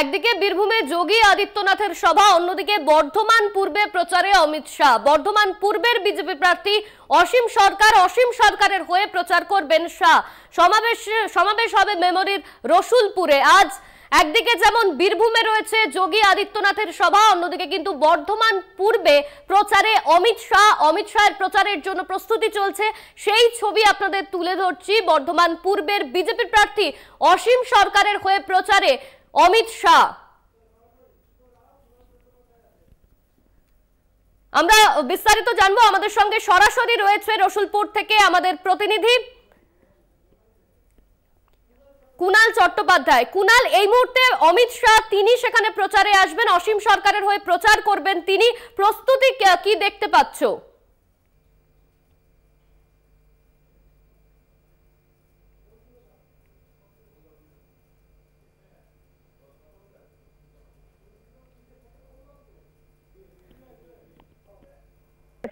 একদিকে বীরভূমে যোগী আদিত্যনাথের সভা অন্যদিকে বর্ধমান পূর্বে প্রচারে অমিত শাহ বর্ধমান পূর্বের বিজেপি প্রার্থী অসীম সরকার অসীম সরকারের হয়ে প্রচার করবেন শাহ সমাবেশ সমাবেশ হবে মেমোরির রসুলপুরে আজ একদিকে যেমন বীরভূমে রয়েছে যোগী আদিত্যনাথের সভা অন্যদিকে কিন্তু বর্ধমান পূর্বে প্রচারে অমিত শাহ অমিত শাহের প্রচারের জন্য প্রস্তুতি চলছে সেই ছবি আপনাদের তুলে ধরছি বর্ধমান পূর্বের বিজেপি প্রার্থী অসীম সরকারের হয়ে প্রচারে অমিত শাহ আমরা বিস্তারিত জানবো আমাদের সঙ্গে সরাসরি রয়েছে রসুলপুর থেকে আমাদের প্রতিনিধি কুনাল চট্টোপাধ্যায় কুনাল এই মুহূর্তে অমিত শাহ তিনি সেখানে প্রচারে আসবেন অসীম সরকারের হয়ে প্রচার করবেন তিনি প্রস্তুতি কি দেখতে পাচ্ছ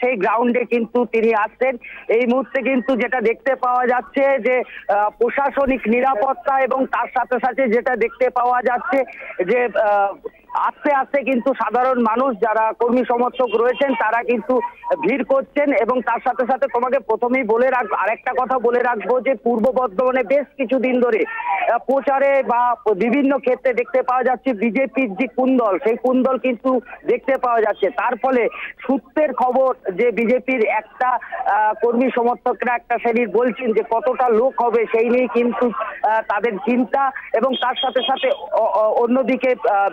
সেই গ্রাউন্ডে কিন্তু তিনি আসছেন এই মুহূর্তে কিন্তু যেটা দেখতে পাওয়া যাচ্ছে যে প্রশাসনিক নিরাপত্তা এবং তার সাথে সাথে যেটা দেখতে পাওয়া যাচ্ছে যে আস্তে আস্তে কিন্তু সাধারণ মানুষ যারা কর্মী সমর্থক রয়েছেন তারা কিন্তু ভিড় করছেন এবং তার সাথে সাথে তোমাকে প্রথমেই বলে রাখবো আরেকটা কথা বলে রাখবো যে পূর্ব বর্ধমানে বেশ কিছুদিন ধরে প্রচারে বা বিভিন্ন ক্ষেত্রে দেখতে পাওয়া যাচ্ছে বিজেপির যে কুন্দল সেই কুন্দল কিন্তু দেখতে পাওয়া যাচ্ছে তার ফলে সূত্রের খবর যে বিজেপির একটা কর্মী সমর্থকরা একটা শ্রেণীর বলছেন যে কতটা লোক হবে সেই নিয়ে কিন্তু তাদের চিন্তা এবং তার সাথে সাথে অন্যদিকে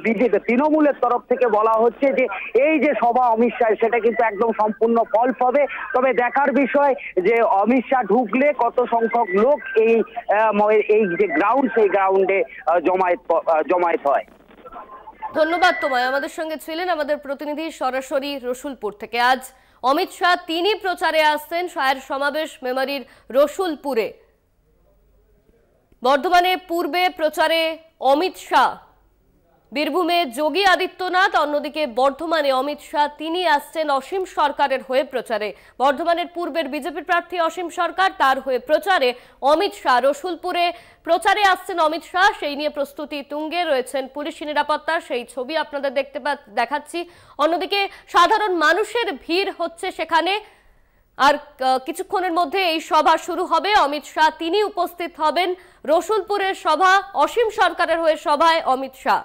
বিজেপি তৃণমূলের তরফ থেকে বলা হচ্ছে যে এই যে সভা অমিত শাহের সেটা কিন্তু একদম সম্পূর্ণ ফল পাবে তবে দেখার বিষয় যে অমিত শাহ ঢুকলে কত সংখ্যক লোক এই এই যে গ্রাউন্ড সেই গ্রাউন্ডে জমায়েত জমায়েত হয় ধন্যবাদ তোমায় আমাদের সঙ্গে ছিলেন আমাদের প্রতিনিধি সরাসরি রসুলপুর থেকে আজ অমিত শাহ তিনি প্রচারে আসছেন শাহের সমাবেশ মেমারির রসুলপুরে বর্ধমানে পূর্বে প্রচারে অমিত শাহ বীরভূমে যোগী আদিত্যনাথ অন্যদিকে বর্ধমানে অমিত শাহ তিনি আসছেন অসীম সরকারের হয়ে প্রচারে বর্ধমানের পূর্বের বিজেপি প্রার্থী অসীম সরকার তার হয়ে প্রচারে অমিত শাহ রসুলপুরে প্রচারে আসছেন অমিত শাহ সেই নিয়ে প্রস্তুতি তুঙ্গে রয়েছেন পুলিশ নিরাপত্তা সেই ছবি আপনাদের দেখতে দেখাচ্ছি অন্যদিকে সাধারণ মানুষের ভিড় হচ্ছে সেখানে আর কিছুক্ষণের মধ্যে এই সভা শুরু হবে অমিত শাহ তিনি উপস্থিত হবেন রসুলপুরের সভা অসীম সরকারের হয়ে সভায় অমিত শাহ